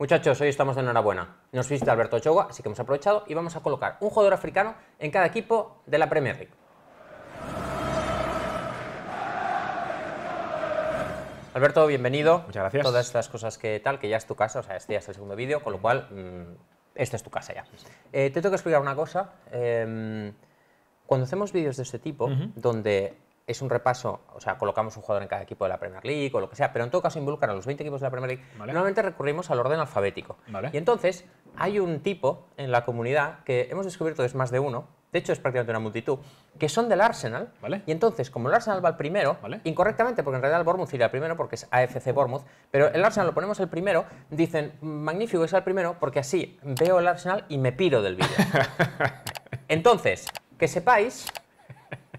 Muchachos, hoy estamos de enhorabuena. Nos visita Alberto Ochoa, así que hemos aprovechado y vamos a colocar un jugador africano en cada equipo de la Premier League. Alberto, bienvenido. Muchas gracias. Todas estas cosas que tal, que ya es tu casa, o sea, este ya es el segundo vídeo, con lo cual, mm, esta es tu casa ya. Eh, te tengo que explicar una cosa. Em, cuando hacemos vídeos de este tipo, donde es un repaso, o sea, colocamos un jugador en cada equipo de la Premier League o lo que sea, pero en todo caso involucran a los 20 equipos de la Premier League. Normalmente recurrimos al orden alfabético. Y entonces hay un tipo en la comunidad que hemos descubierto es más de uno, de hecho es prácticamente una multitud, que son del Arsenal. Vale. Y entonces, como el Arsenal va al primero, incorrectamente, porque en realidad el Bournemouth iría al primero porque es AFC Bournemouth, pero el Arsenal lo ponemos el primero, dicen, magnífico es el primero porque así veo el Arsenal y me piro del vídeo. entonces, que sepáis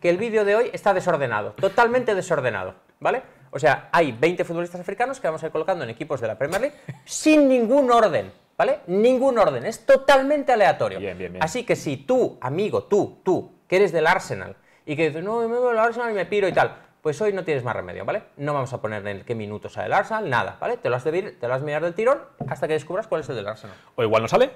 que el vídeo de hoy está desordenado, totalmente desordenado, ¿vale? O sea, hay 20 futbolistas africanos que vamos a ir colocando en equipos de la Premier League sin ningún orden, ¿vale? Ningún orden, es totalmente aleatorio. Así que si tú, amigo, tú, tú, que eres del Arsenal y que dices, no, me voy al Arsenal y me piro y tal, pues hoy no tienes más remedio, ¿vale? No vamos a poner en qué minutos sale el Arsenal, nada, ¿vale? Te lo has de, te lo has de del tirón hasta que descubras cuál es el del Arsenal. O igual no sale,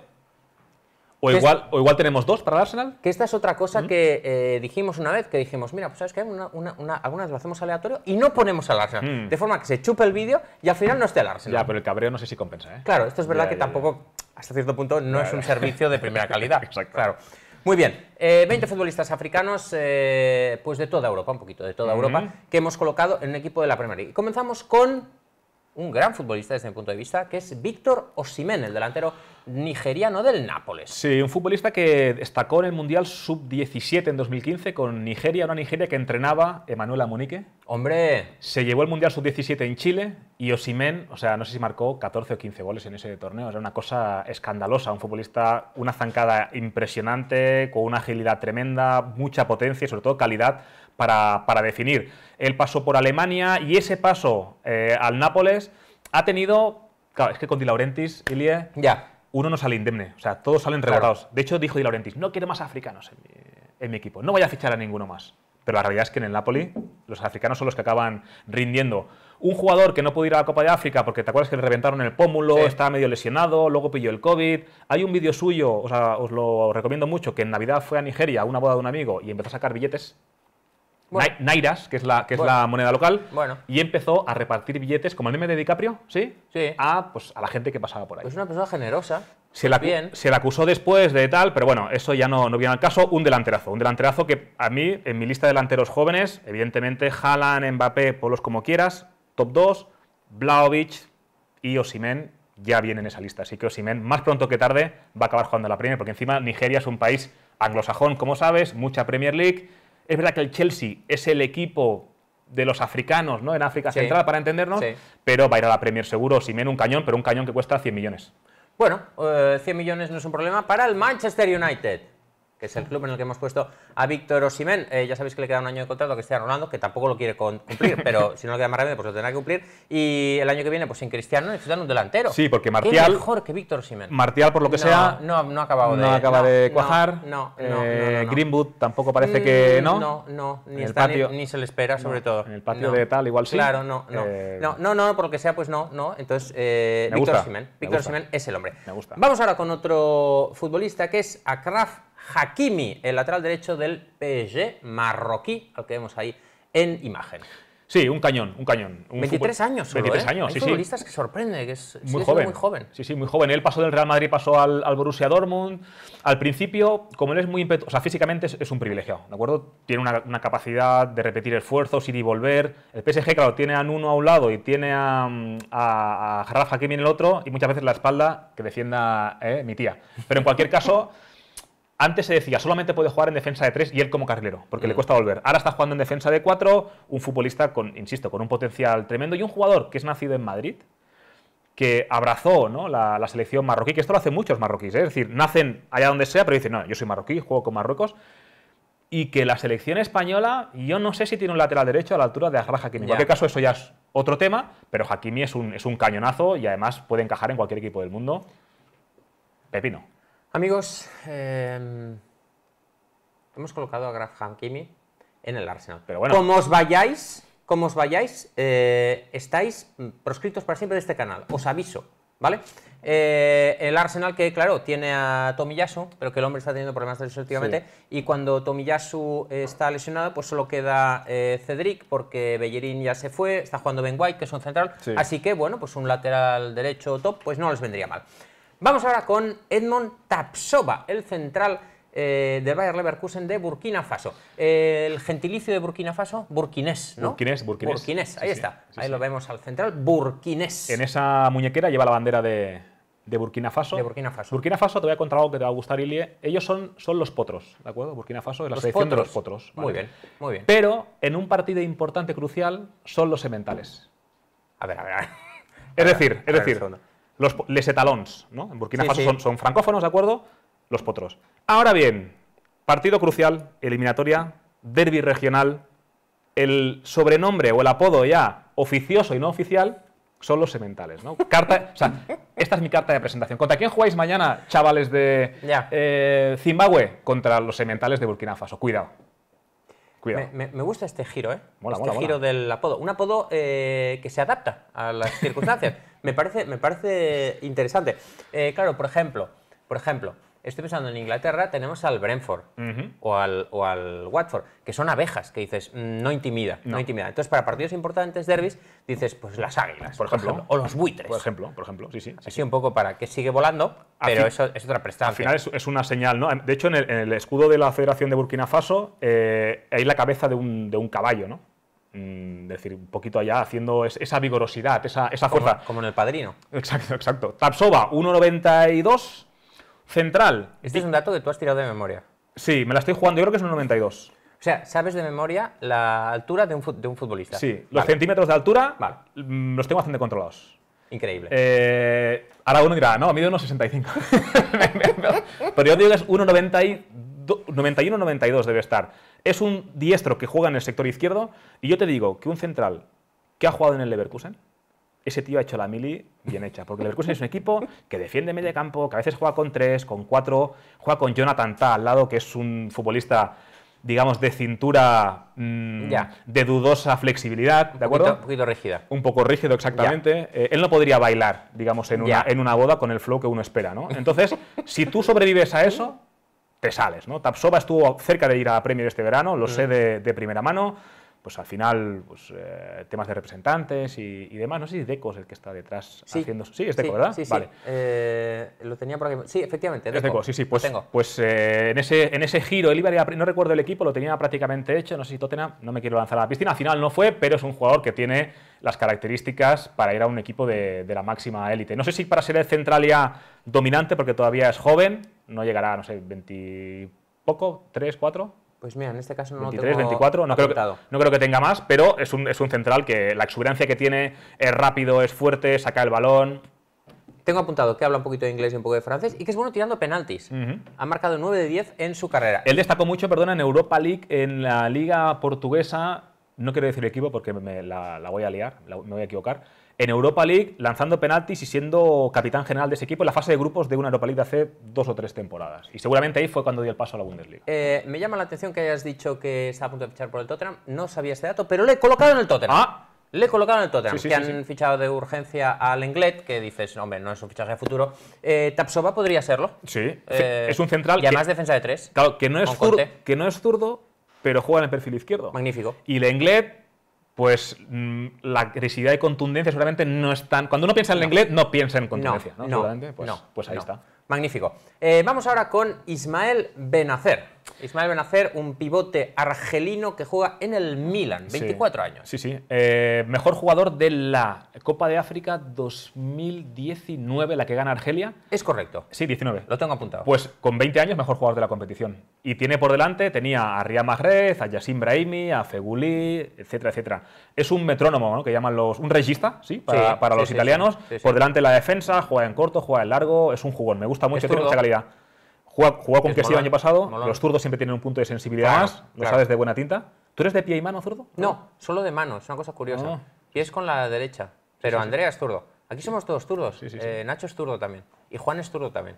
o igual, o igual tenemos dos para el Arsenal. Que esta es otra cosa que eh, dijimos una vez, que dijimos, mira, pues sabes que algunas lo hacemos aleatorio y no ponemos al Arsenal. Mm. De forma que se chupe el vídeo y al final no esté el Arsenal. Ya, pero el cabreo no sé si compensa, ¿eh? Claro, esto es verdad que tampoco, hasta cierto punto, no es un servicio de primera calidad. Exacto. Claro. Muy bien, 20 eh, futbolistas africanos, eh, pues de toda Europa, un poquito de toda Europa, que hemos colocado en un equipo de la Premier League. Comenzamos con un gran futbolista desde mi punto de vista, que es Víctor Osimén, el delantero nigeriano del Nápoles. Sí, un futbolista que destacó en el Mundial Sub-17 en 2015 con Nigeria, una Nigeria que entrenaba Emanuela Monique. ¡Hombre! Se llevó el Mundial Sub-17 en Chile y Osimén, o sea, no sé si marcó 14 o 15 goles en ese torneo, era una cosa escandalosa, un futbolista, una zancada impresionante, con una agilidad tremenda, mucha potencia y sobre todo calidad para, definir. Él pasó por Alemania y ese paso eh, al Nápoles ha tenido. Claro, es que con Di Laurentiis, Ilie. Ya. Uno no sale indemne, o sea, todos salen rebotados. De hecho, dijo Di Laurentiis: no quiero más africanos en mi, equipo, no voy a fichar a ninguno más pero la realidad es que en el Napoli los africanos son los que acaban rindiendo. Un jugador que no pudo ir a la Copa de África porque te acuerdas que le reventaron el pómulo, estaba medio lesionado, luego pilló el COVID. Hay un vídeo suyo, o sea, os lo recomiendo mucho, que en Navidad fue a Nigeria, a una boda de un amigo, y empezó a sacar billetes Nairas, que es la, que es la moneda local, y empezó a repartir billetes, como el meme de DiCaprio, ¿sí? Sí. A, pues, a la gente que pasaba por ahí. Es pues una persona generosa. Se la, pues se la acusó después de tal, pero bueno, eso ya no, no viene al caso. Un delanterazo, un delanterazo que a mí, en mi lista de delanteros jóvenes, evidentemente, Haaland, Mbappé, polos como quieras, top 2, Blaovic y Osimen ya vienen en esa lista. Así que Osimen, más pronto que tarde, va a acabar jugando la Premier, porque encima Nigeria es un país anglosajón, como sabes, mucha Premier League, es verdad que el Chelsea es el equipo de los africanos, ¿no? En África Central, para entendernos, pero va a ir a la Premier seguro, si menos un cañón, pero un cañón que cuesta 100 millones. Bueno, 100 eh, millones no es un problema para el Manchester United es el club en el que hemos puesto a Víctor Osimén. Eh, ya sabéis que le queda un año de contrato a Cristiano rolando que tampoco lo quiere cumplir, pero si no le queda más remedio, pues lo tendrá que cumplir. Y el año que viene, pues sin Cristiano necesitan un delantero. Sí, porque Martial. ¿Qué mejor que Víctor Osimén. Martial, por lo que sea. No, no ha acabado no de. acaba de cuajar. Eh, no, no. Greenwood tampoco parece que mm, no. No, no, ni, ni, se le espera, sobre todo. En el patio de tal, igual sí. Claro, no, no. Eh, no, no, no, por lo que sea, pues no, no. Entonces, Víctor Osimén. Víctor Osimén es el hombre. Me gusta. Vamos ahora con otro futbolista que es Akraf Hakimi, el lateral derecho del PSG marroquí, al que vemos ahí en imagen. Sí, un cañón, un cañón. Un 23 años, solo, 23 ¿eh? años, sí, que sorprende, que es muy joven. muy joven. Sí, sí, muy joven. Él pasó del Real Madrid, pasó al, Borussia Dortmund. Al principio, como él es muy o sea, físicamente es, un privilegiado, ¿de acuerdo? Tiene una, capacidad de repetir esfuerzos, y y volver. El PSG, claro, tiene a Nuno a un lado y tiene a, a, Hakimi en el otro y muchas veces la espalda que defienda eh, mi tía. Pero en cualquier caso... Antes se decía, solamente puede jugar en defensa de 3 y él como carrilero, porque le mm. cuesta volver. Ahora está jugando en defensa de 4, un futbolista con, insisto, con un potencial tremendo y un jugador que es nacido en Madrid, que abrazó ¿no? la, selección marroquí, que esto lo hacen muchos marroquíes, ¿eh? es decir, nacen allá donde sea, pero dicen, no, yo soy marroquí, juego con Marruecos, y que la selección española, yo no sé si tiene un lateral derecho a la altura de Agraja, Hakimi. En cualquier caso, eso ya es otro tema, pero Hakimi es un, es un cañonazo y además puede encajar en cualquier equipo del mundo. Pepino. Amigos, em, hemos colocado a Graf Kimi en el Arsenal. Pero bueno. Como os vayáis, como os vayáis, eh, estáis proscritos para siempre de este canal. Os aviso, ¿vale? Eh, el Arsenal que, claro, tiene a Tomiyasu, pero que el hombre está teniendo problemas últimamente. Y cuando Tomiyasu está lesionado, pues solo queda eh, Cedric, porque Bellerín ya se fue, está jugando Ben White, que es un central. Así que, bueno, pues un lateral derecho top, pues no les vendría mal. Vamos ahora con Edmond Tapsoba, el central de eh, del Bayer Leverkusen de Burkina Faso. Eh, el gentilicio de Burkina Faso, burkinés, ¿no? Burkinés, burkinés. Burkinés, ahí está. ahí lo vemos al central, burkinés. En esa muñequera lleva la bandera de, Burkina Faso. De Burkina Faso. Burkina Faso, te voy a contar algo que te va a gustar, Ilie. Ellos son, son los potros, ¿de acuerdo? Burkina Faso es la selección de los potros. Muy bien, muy bien. Pero en un partido importante, crucial, son los sementales. A ver, a ver. Es decir, es decir, los, les etalons, ¿no? En Burkina Faso Son, francófonos, ¿de acuerdo? Los potros. Ahora bien, partido crucial, eliminatoria, derby regional, el sobrenombre o el apodo ya oficioso y no oficial son los sementales, ¿no? Carta, o sea, esta es mi carta de presentación. ¿Contra quién jugáis mañana, chavales de eh, Zimbabue? Contra los sementales de Burkina Faso. Cuidado. Me, gusta este giro, ¿eh? este giro del apodo. Un apodo eh, que se adapta a las circunstancias. me, parece, me parece interesante. Eh, claro, por ejemplo, por ejemplo, estoy pensando en Inglaterra, tenemos al Brentford o, al, Watford, que son abejas, que dices, mm, no intimida, no. intimida. Entonces, para partidos importantes, derbis, dices, pues las águilas, por ejemplo, o los buitres. Por ejemplo, por ejemplo, sí, sí. Así un poco para que sigue volando, pero eso es otra prestación. Al final es, una señal, ¿no? De hecho, en el, escudo de la Federación de Burkina Faso eh, hay la cabeza de un, caballo, ¿no? Es mm, decir, un poquito allá, haciendo esa vigorosidad, esa, esa fuerza. Como, como, en el padrino. Exacto, exacto. Tapsova, 1,92 Central. Este es un dato que tú has tirado de memoria. Sí, me la estoy jugando, yo creo que es un 92. O sea, sabes de memoria la altura de un, futbolista. Sí, los centímetros de altura vale. Mm, los tengo bastante controlados. Increíble. Eh, ahora uno dirá, no, mide 1,65. Pero yo digo que es 1,91-92 debe estar. Es un diestro que juega en el sector izquierdo y yo te digo que un central que ha jugado en el Leverkusen, ese tío ha hecho la mili bien hecha. Porque Leverkusen es un equipo que defiende medio campo, que a veces juega con tres, con cuatro, juega con Jonathan Ta al lado, que es un futbolista, digamos, de cintura mm, de dudosa flexibilidad, ¿de acuerdo? Un poco rígida. Un poco rígido, exactamente. Eh, él no podría bailar, digamos, en una, en una boda con el flow que uno espera, ¿no? Entonces, si tú sobrevives a eso, te sales, ¿no? Tapsova estuvo cerca de ir a la Premier este verano, lo mm. sé de, de primera mano pues al final, pues, eh, temas de representantes y, demás. No sé si Deco es el que está detrás haciendo... Sí, es Deco, ¿verdad? Sí, vale. Eh, lo tenía por Sí, efectivamente, Deco. Es Deco, sí, sí. Pues, tengo. pues eh, en, ese, en ese giro, iba no recuerdo el equipo, lo tenía prácticamente hecho. No sé si Tottenham, no me quiero lanzar a la piscina. Al final no fue, pero es un jugador que tiene las características para ir a un equipo de, la máxima élite. No sé si para ser el central ya dominante, porque todavía es joven, no llegará, no sé, 20 poco, 3, pues mira, en este caso no lo tengo 24, no creo, que, no creo, que, tenga más, pero es un, central que la exuberancia que tiene es rápido, es fuerte, saca el balón. Tengo apuntado que habla un poquito de inglés y un poco de francés y que es bueno tirando penaltis. Ha marcado 9 de 10 en su carrera. Él destacó mucho, perdona, en Europa League, en la liga portuguesa, no quiero decir equipo porque me la, voy a liar, me voy a equivocar, en Europa League lanzando penaltis y siendo capitán general de ese equipo en la fase de grupos de una Europa League de hace dos o tres temporadas. Y seguramente ahí fue cuando dio el paso a la Bundesliga. Eh, me llama la atención que hayas dicho que está a punto de fichar por el Tottenham. No sabía este dato, pero le he colocado en el Tottenham. Ah. Le he colocado en el Tottenham, sí, que han fichado de urgencia al Englet, que dices, hombre, no es un fichaje a futuro. Eh, Tapsova podría serlo. Sí, eh, es un central. Y además defensa de tres. Claro, que no, es zurdo, que no es zurdo, pero juega en el perfil izquierdo. Magnífico. Y el Englet pues mm, la agresividad y contundencia seguramente no están... Cuando uno piensa en el inglés, no piensa en contundencia, ¿no? ¿no? Pues, pues, ahí está. Magnífico. Eh, vamos ahora con Ismael Benacer. Ismael Benacer, un pivote argelino que juega en el Milan, 24 años. Sí, sí. Eh, mejor jugador de la Copa de África 2019, la que gana Argelia. Es correcto. Sí, 19. Lo tengo apuntado. Pues con 20 años, mejor jugador de la competición. Y tiene por delante, tenía a Riyad Mahrez, a Yassim Brahimi, a Feguli, etcétera, etcétera. Es un metrónomo, ¿no? Que llaman los... un regista, ¿sí? Para, los italianos. Por delante la defensa, juega en corto, juega en largo, es un jugador Me gusta mucho, tiene mucha calidad. Jugó, jugó con Kessie el año pasado. Los zurdos siempre tienen un punto de sensibilidad más. Lo sabes de buena tinta. ¿Tú eres de pie y mano zurdo? No, solo de mano. Es una cosa curiosa. Ah. y es con la derecha. Pero Andrea es zurdo. Aquí somos todos zurdos. Eh, Nacho es zurdo también. Y Juan es zurdo también.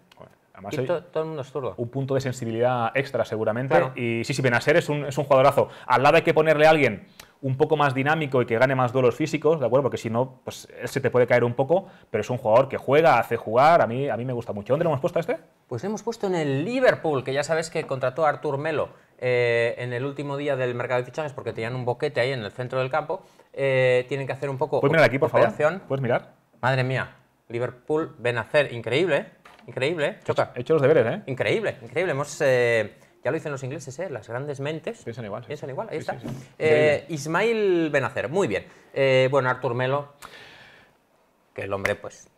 todo el mundo es zurdo. Un punto de sensibilidad extra, seguramente. Y sí, sí, Benacer es un, es un jugadorazo. Al lado hay que ponerle a alguien un poco más dinámico y que gane más duelos físicos, ¿de acuerdo? Porque si no, pues se te puede caer un poco, pero es un jugador que juega, hace jugar, a mí, a mí me gusta mucho. ¿Dónde lo hemos puesto a este? Pues hemos puesto en el Liverpool, que ya sabes que contrató a Artur Melo eh, en el último día del mercado de fichajes porque tenían un boquete ahí en el centro del campo. Eh, tienen que hacer un poco. ¿Puedes mirar aquí, por favor? ¿Puedes mirar? Madre mía, Liverpool, Benacer, increíble, ¿eh? increíble. Choca. He hecho los deberes, ¿eh? Increíble, increíble. Hemos. ya lo dicen los ingleses, ¿eh? las grandes mentes. Piensan igual. Piensan igual, ahí está. Ismail Benacer, muy bien. bueno, Artur Melo, que el hombre, pues,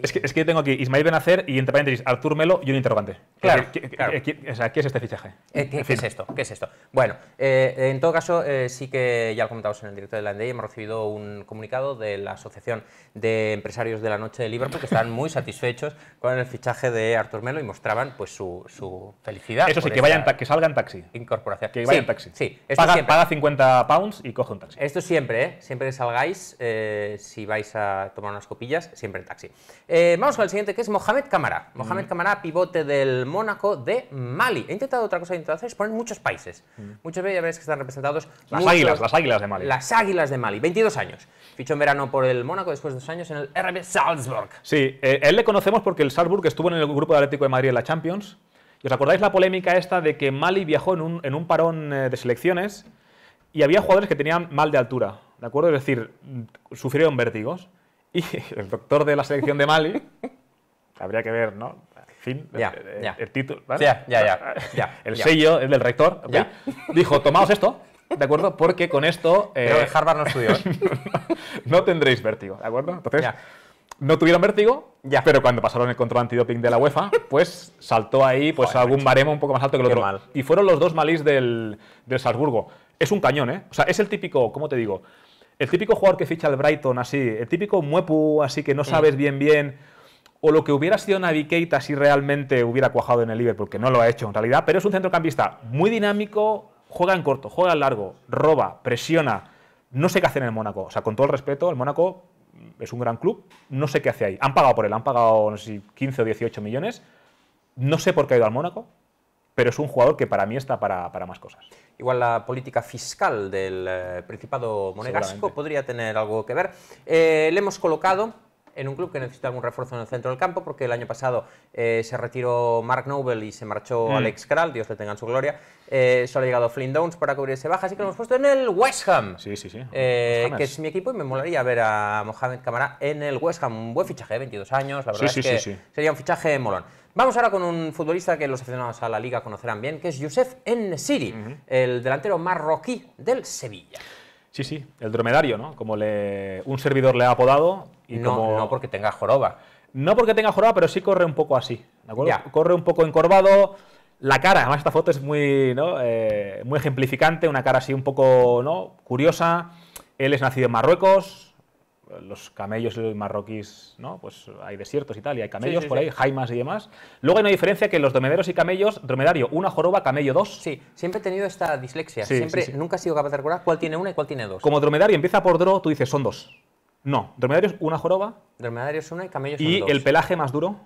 es, que, es que tengo aquí Ismael Benacer y entre paréntesis Artur Melo y un interrogante. Claro. Eh, eh, ¿Qué, es este fichaje? Eh, ¿qué, es esto? ¿Qué es esto? Bueno, en todo caso, sí que ya lo comentamos en el directo de la NDI, hemos recibido un comunicado de la Asociación de Empresarios de la Noche de Liverpool que están muy satisfechos con el fichaje de Artur Melo y mostraban pues su, su felicidad. Eso sí, que, vayan que salgan taxi. Incorporación. Que vayan taxi. Sí, paga, 50 pounds y coge un taxi. Esto siempre, Siempre que salgáis, si vais a tomar unas copillas, siempre en taxi. Eh, vamos con el siguiente, que es Mohamed Camara. Mohamed mm. Camara, pivote del Mónaco de Mali. He intentado otra cosa he hacer, es poner muchos países. Mm. Muchos veis que están representados. Las águilas, las águilas de Mali. Las águilas de Mali, 22 años. Fichó en verano por el Mónaco, después de dos años en el RB Salzburg. Sí, eh, él le conocemos porque el Salzburg estuvo en el grupo de Atlético de Madrid en la Champions. ¿Y os acordáis la polémica esta de que Mali viajó en un, en un parón eh, de selecciones y había jugadores que tenían mal de altura? ¿De acuerdo? Es decir, sufrieron vértigos y el doctor de la selección de Mali, habría que ver, ¿no? Fin, eh, el, título, Ya, ya, ya, El sello, del rector, dijo, tomaos esto, ¿de acuerdo? Porque con esto... Eh, Harvard no estudió, ¿eh? no, tendréis vértigo, ¿de acuerdo? Entonces no tuvieron vértigo, pero cuando pasaron el control antidoping de la UEFA, pues saltó ahí pues algún baremo un poco más alto que el otro. Y fueron los dos malís del, del, Salzburgo. Es un cañón, ¿eh? O sea, es el típico, ¿cómo te digo? El típico jugador que ficha al Brighton así, el típico Muepu así que no sabes bien bien, o lo que hubiera sido Navi Keita si realmente hubiera cuajado en el Liverpool, que no lo ha hecho en realidad, pero es un centrocampista muy dinámico, juega en corto, juega en largo, roba, presiona. No sé qué hace en el Mónaco. O sea, con todo el respeto, el Mónaco es un gran club, no sé qué hace ahí. Han pagado por él, han pagado, no 15 o 18 millones. No sé por qué ha ido al Mónaco, pero es un jugador que para mí está para, para más cosas. Igual la política fiscal del eh, Principado Monegasco podría tener algo que ver. Eh, le hemos colocado en un club que necesita algún refuerzo en el centro del campo, porque el año pasado eh, se retiró Mark Noble y se marchó mm. Alex Kral, Dios le tenga en su gloria. Eh, solo ha llegado Flynn Downs para cubrir ese baja, así que lo hemos puesto en el West Ham. Sí, sí, sí. que es mi equipo y me molaría ver a Mohamed Camara en el West Ham. Un buen fichaje, 22 años, la verdad es que sería un fichaje molón. Vamos ahora con un futbolista que los aficionados a la Liga conocerán bien, que es Youssef en uh el delantero marroquí del Sevilla. Sí, sí, el dromedario, ¿no? Como un servidor le ha apodado. Y no, porque tenga joroba. No porque tenga joroba, pero sí corre un poco así, ¿de acuerdo? Corre un poco encorvado, la cara, además esta foto es muy, eh, muy ejemplificante, una cara así un poco ¿no? curiosa. Él es nacido en Marruecos, los camellos marroquíes, ¿no? Pues hay desiertos y tal, hay camellos por ahí, jaimas y demás. Luego hay una diferencia que los dromedarios y camellos, dromedario, una joroba, camello dos. Sí, siempre he tenido esta dislexia, siempre, nunca he sido capaz de recordar cuál tiene una y cuál tiene dos. Como dromedario empieza por dro, tú dices son dos. No, dromedario es una joroba. Dromedario es una y camello dos. Y el pelaje más duro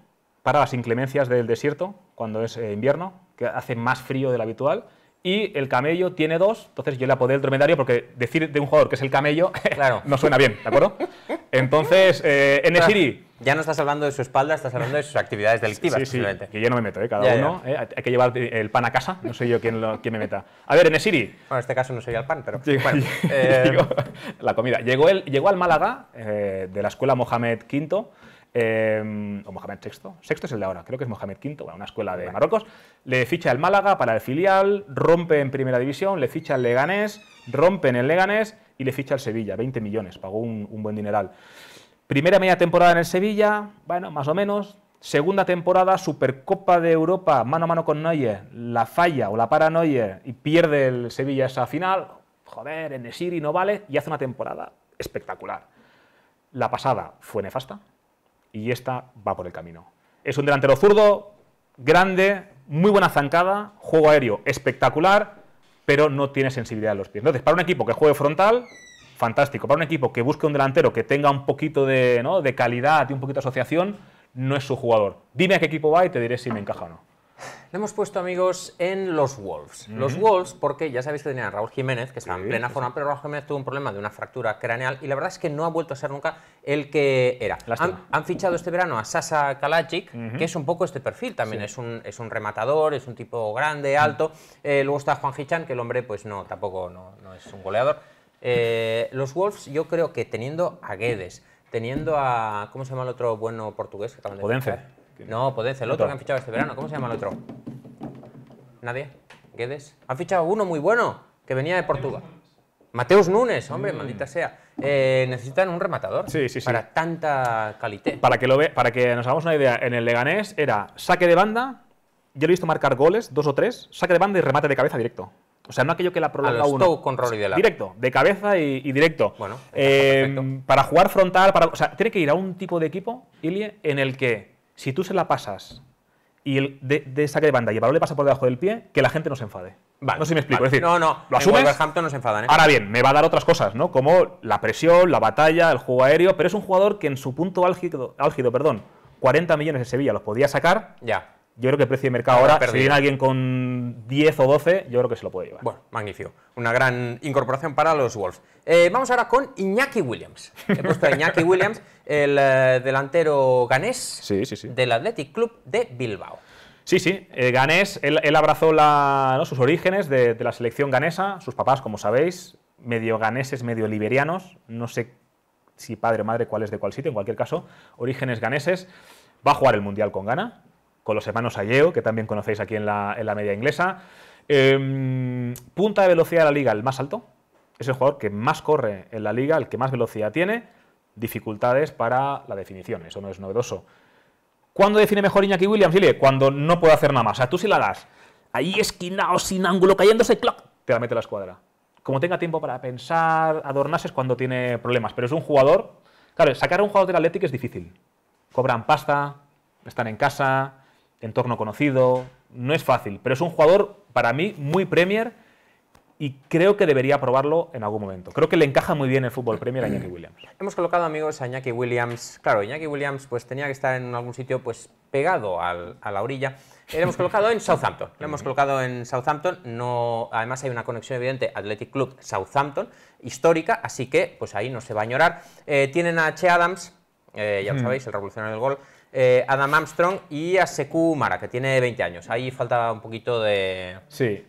para las inclemencias del desierto, cuando es eh, invierno, que hace más frío de lo habitual y el camello tiene dos, entonces yo le apodé el dromedario porque decir de un jugador que es el camello no suena bien, ¿de acuerdo? Entonces, eh, Enesiri... Ya no estás hablando de su espalda, estás hablando de sus actividades delictivas, sí, sí, que yo no me meto, eh, cada uno. Eh, hay que llevar el pan a casa, no soy yo quien, me meta. A ver, Enesiri... Bueno, en este caso no sería el pan, pero... Eh, la comida. Llegó, él, llegó al Málaga, de la escuela Mohamed V, Em, o Mohamed VI, sexto es el de ahora, creo que es Mohamed V, una escuela de Marruecos, le ficha el Málaga para el filial, rompe en primera división, le ficha el Leganés, rompe en el Leganés y le ficha el Sevilla, 20 millones, pagó un, buen dineral. Primera media temporada en el Sevilla, bueno, más o menos, Segunda temporada, Supercopa de Europa, mano a mano con Neuer, la falla o la para y pierde el Sevilla esa final. Joder, en Siri no vale y hace una temporada espectacular. La pasada fue nefasta, y esta va por el camino. Es un delantero zurdo, grande, muy buena zancada, juego aéreo espectacular, pero no tiene sensibilidad a los pies. Entonces, para un equipo que juegue frontal, fantástico. Para un equipo que busque un delantero que tenga un poquito de, de calidad y un poquito de asociación, no es su jugador. Dime a qué equipo va y te diré si me encaja o no. Le hemos puesto amigos en los Wolves. Los Wolves, porque ya sabéis que tenían a Raúl Jiménez, que estaba en plena forma, pero Raúl Jiménez tuvo un problema de una fractura craneal y la verdad es que no ha vuelto a ser nunca el que era. Han, fichado este verano a Sasa Kalajic, que es un poco este perfil también. Es, un, es un rematador, es un tipo grande, alto. Eh, luego está Juan Hichan, que el hombre, pues no, tampoco no, es un goleador. Eh, los Wolves, yo creo que teniendo a Guedes, teniendo a. ¿Cómo se llama el otro bueno portugués? Que no, No, ser el otro que han fichado este verano. ¿Cómo se llama el otro? Nadie. Guedes. Han fichado uno muy bueno, que venía de Portugal. Mateus Nunes, hombre, maldita sea. Eh, necesitan un rematador para tanta calidad. Para que, para que nos hagamos una idea, en el Leganés era saque de banda, yo lo he visto marcar goles, dos o tres, saque de banda y remate de cabeza directo. O sea, no aquello que la probaba uno. con Rory de la... Directo, de cabeza y, directo. Bueno, eh, para jugar frontal, para, o sea, tiene que ir a un tipo de equipo, Ilie, en el que si tú se la pasas y el de, esa de banda y el balón le pasa por debajo del pie, que la gente no se enfade. no sé si me explico. no, no, lo asumes. no se ¿eh? Ahora bien, me va a dar otras cosas, ¿no? Como la presión, la batalla, el juego aéreo, pero es un jugador que en su punto álgido, álgido perdón, 40 millones de Sevilla los podía sacar. Ya yo creo que el precio de mercado ahora, si viene alguien con 10 o 12, yo creo que se lo puede llevar. Bueno, magnífico. Una gran incorporación para los Wolves. Eh, vamos ahora con Iñaki Williams. He puesto Iñaki Williams, el eh, delantero ganés del Athletic Club de Bilbao. Sí, sí, eh, ganés, él, abrazó sus orígenes de, de, la selección ganesa, sus papás, como sabéis, medio ganeses, medio liberianos, no sé si padre o madre cuál es de cuál sitio, en cualquier caso, orígenes ganeses, va a jugar el Mundial con Ghana, con los hermanos Ayeo, que también conocéis aquí en la, media inglesa. Em, punta de velocidad de la liga, el más alto. Es el jugador que más corre en la liga, el que más velocidad tiene. Dificultades para la definición, eso no es novedoso. ¿Cuándo define mejor Iñaki Williams, dile Cuando no puede hacer nada más. O sea, tú si la das ahí esquinao, sin ángulo, cayéndose, clock, te la mete la escuadra. Como tenga tiempo para pensar, adornarse es cuando tiene problemas. Pero es un jugador... Claro, sacar a un jugador del Athletic es difícil. Cobran pasta, están en casa, entorno conocido, no es fácil, pero es un jugador para mí muy Premier y creo que debería probarlo en algún momento. Creo que le encaja muy bien el fútbol Premier a Iñaki Williams. Hemos colocado amigos a Iñaki Williams. Claro, Iñaki Williams pues tenía que estar en algún sitio pues pegado a la orilla. Le hemos colocado en Southampton. Le hemos colocado en Southampton. No, además hay una conexión evidente Athletic Club Southampton histórica, así que pues ahí no se va a añorar. Eh, tienen a Che Adams, eh, ya lo sabéis, el revolucionario del gol. Eh, Adam Armstrong y a Sekou Mara, que tiene 20 años. Ahí falta un poquito de,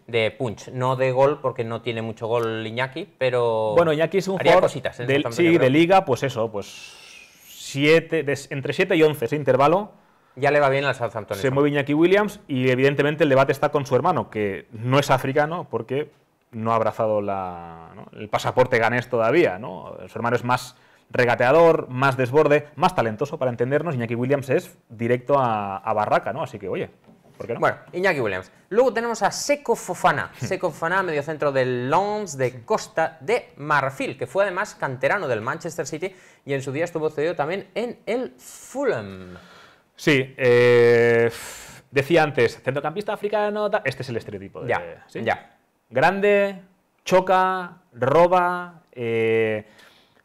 de punch. No de gol, porque no tiene mucho gol Iñaki, pero. Bueno, Iñaki es un haría cositas. ¿eh? De, sí, de liga, pues eso, pues. Siete, entre 7 y 11, ese intervalo. Ya le va bien al Southampton. Se mueve Iñaki Williams y, evidentemente, el debate está con su hermano, que no es africano, porque no ha abrazado la, el pasaporte ganés todavía. ¿no? Su hermano es más regateador, más desborde, más talentoso para entendernos. Iñaki Williams es directo a, Barraca, ¿no? Así que, oye, ¿por qué no? Bueno, Iñaki Williams. Luego tenemos a Seco Fofana. Seco Fofana, mediocentro del Lons de Costa de Marfil, que fue además canterano del Manchester City y en su día estuvo cedido también en el Fulham. Sí, eh, decía antes, centrocampista africano, este es el estereotipo. ya. Grande, choca, roba, eh,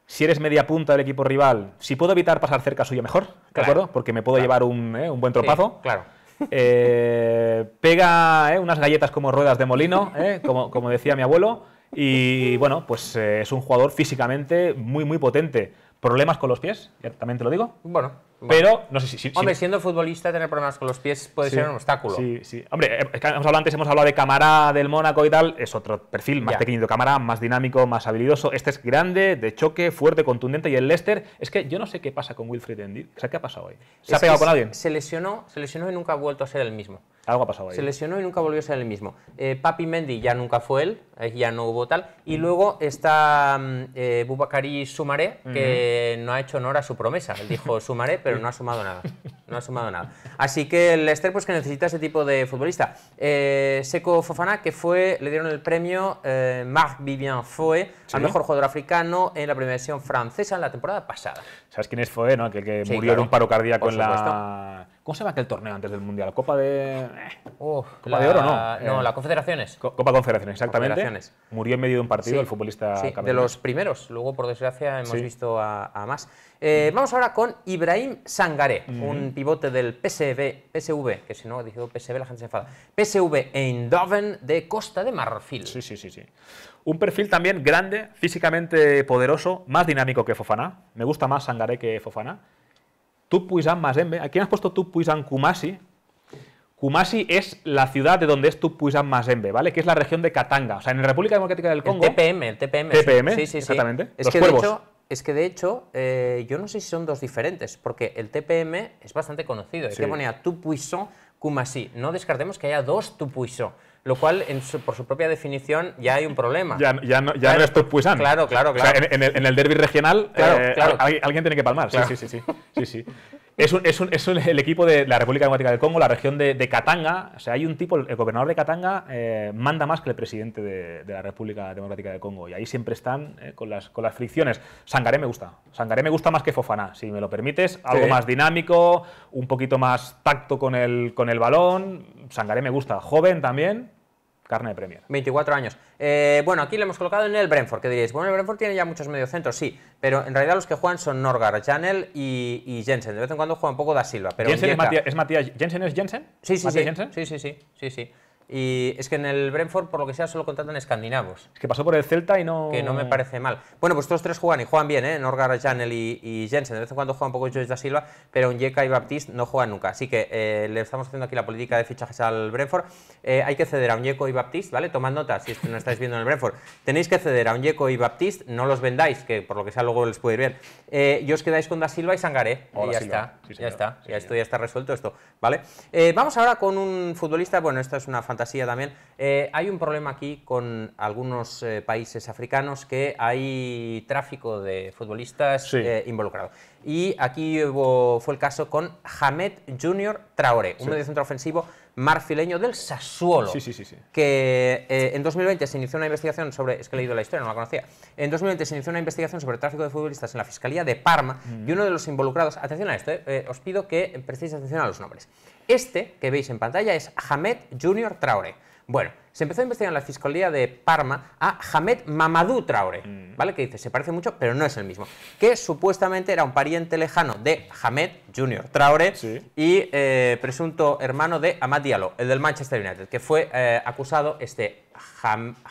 si eres media punta del equipo rival, si puedo evitar pasar cerca suya mejor, acuerdo? Porque me puedo llevar un, eh, buen tropazo. claro. Eh, pega eh, unas galletas como ruedas de molino, como, como, decía mi abuelo. Y bueno, pues es un jugador físicamente muy, muy potente. ¿Problemas con los pies? también te lo digo. Bueno. Pero, no sé si... Hombre, siendo futbolista, tener problemas con los pies puede ser un obstáculo. Sí, sí. Hombre, eh, hemos hablado antes, hemos hablado de Camará del Mónaco y tal. Es otro perfil, más pequeño de Camará, más dinámico, más habilidoso. Este es grande, de choque, fuerte, contundente. Y el Leicester, es que yo no sé qué pasa con Wilfried Endy. O sea, ¿qué ha pasado hoy? ¿Se ha pegado con alguien? Se lesionó, se lesionó y nunca ha vuelto a ser el mismo. Algo ha pasado ahí. Se lesionó y nunca volvió a ser el mismo. Eh, Papi Mendy ya nunca fue él, eh, ya no hubo tal. Y luego está mm, eh, Sumaré, que no ha hecho honor a su promesa. Él dijo Sumaré, pero no ha sumado nada. No ha sumado nada. Así que el Leicester pues, que necesita ese tipo de futbolista. Eh, Seco Fofana, que fue, le dieron el premio Marc Vivian Fouet, al mejor jugador africano en la primera división francesa en la temporada pasada. ¿Sabes quién es Foe, no? Aquel que murió en un paro cardíaco en la ¿Cómo se llama aquel torneo antes del Mundial? Copa de... Eh, Copa de Oro, ¿no? No, eh, la Confederaciones. Copa Confederaciones, exactamente. Murió en medio de un partido el futbolista. de los primeros. Luego, por desgracia, hemos visto a, más. Eh, vamos ahora con Ibrahim Sangaré, un pivote del PSV, PSV, que si no dicho PSV la gente se enfada, PSV Eindhoven de Costa de Marfil. Sí, sí, sí, sí. Un perfil también grande, físicamente poderoso, más dinámico que Fofana. Me gusta más Sangaré que Fofana Tupuisan más ¿a Aquí has puesto Tupuisan Kumasi. Kumasi es la ciudad de donde es más Mazembe, ¿vale? Que es la región de Katanga. O sea, en la República Democrática del Congo. El TPM, el TPM. TPM, sí, sí, exactamente. Es, que De hecho, es que de hecho, eh, yo no sé si son dos diferentes, porque el TPM es bastante conocido. es sí. que ponía Tuppuisan Kumasi. No descartemos que haya dos Tupuiso lo cual por su propia definición ya hay un problema. Ya, ya no, ya claro. no Claro, claro, claro. en, el, en, el, derby regional claro, eh, alguien tiene que palmar. Sí, sí, sí, sí, sí, sí. Es, un, es, un, el equipo de la República Democrática del Congo, la región de, de Katanga. O sea, hay un tipo, el gobernador de Katanga eh, manda más que el presidente de, de, la República Democrática del Congo. Y ahí siempre están eh, con, las, con las fricciones. Sangaré me gusta. Sangaré me gusta más que Fofana, si me lo permites. Algo más dinámico, un poquito más tacto con el, con el balón. Sangaré me gusta. Joven también. Carne de Premier. 24 años. Eh, bueno, aquí le hemos colocado en el Brentford, que diréis, bueno, el Brentford tiene ya muchos mediocentros, sí, pero en realidad los que juegan son Norgar, Janel y, Jensen. De vez en cuando juega un poco Da Silva. Pero Jensen es, Matías, ¿Jensen es Jensen? Sí, sí, Jensen? sí. Sí, sí, sí, sí, sí. Y es que en el Brentford, por lo que sea, solo contratan escandinavos. Es que pasó por el Celta y no... Que no me parece mal. Bueno, pues estos tres juegan y juegan bien, ¿eh? Norgar, Janel y, Jensen. De vez en cuando juegan un poco Joyce da Silva, pero Unjeka y Baptiste no juegan nunca. Así que eh, le estamos haciendo aquí la política de fichajes al Brentford. Eh, hay que ceder a Yeco y Baptiste, ¿vale? Tomad nota si esto no estáis viendo en el Brentford. Tenéis que ceder a Yeco y Baptiste, no los vendáis, que por lo que sea luego les puede ir bien. Eh, y os quedáis con da Silva y Sangaré. y ya está. ya está. ya esto ya está resuelto esto, ¿vale? Eh, vamos ahora con un futbolista, bueno, esta es una fantasía también. Eh, hay un problema aquí con algunos eh, países africanos que hay tráfico de futbolistas involucrados eh, involucrado. Y aquí fue el caso con Hamed Junior Traore, un medio centro ofensivo marfileño del Sassuolo. Que eh, en 2020 se inició una investigación sobre. Es que he leído la historia, no la conocía. En 2020 se inició una investigación sobre tráfico de futbolistas en la Fiscalía de Parma y uno de los involucrados. Atención a esto, eh, eh, os pido que prestéis atención a los nombres. Este que veis en pantalla es Hamed Junior Traore bueno, se empezó a investigar en la Fiscalía de Parma a Hamed Mamadou Traore, mm. ¿vale? Que dice, se parece mucho, pero no es el mismo. Que supuestamente era un pariente lejano de Hamed Junior Traore y eh, presunto hermano de Amad Diallo, el del Manchester United, que fue eh, acusado este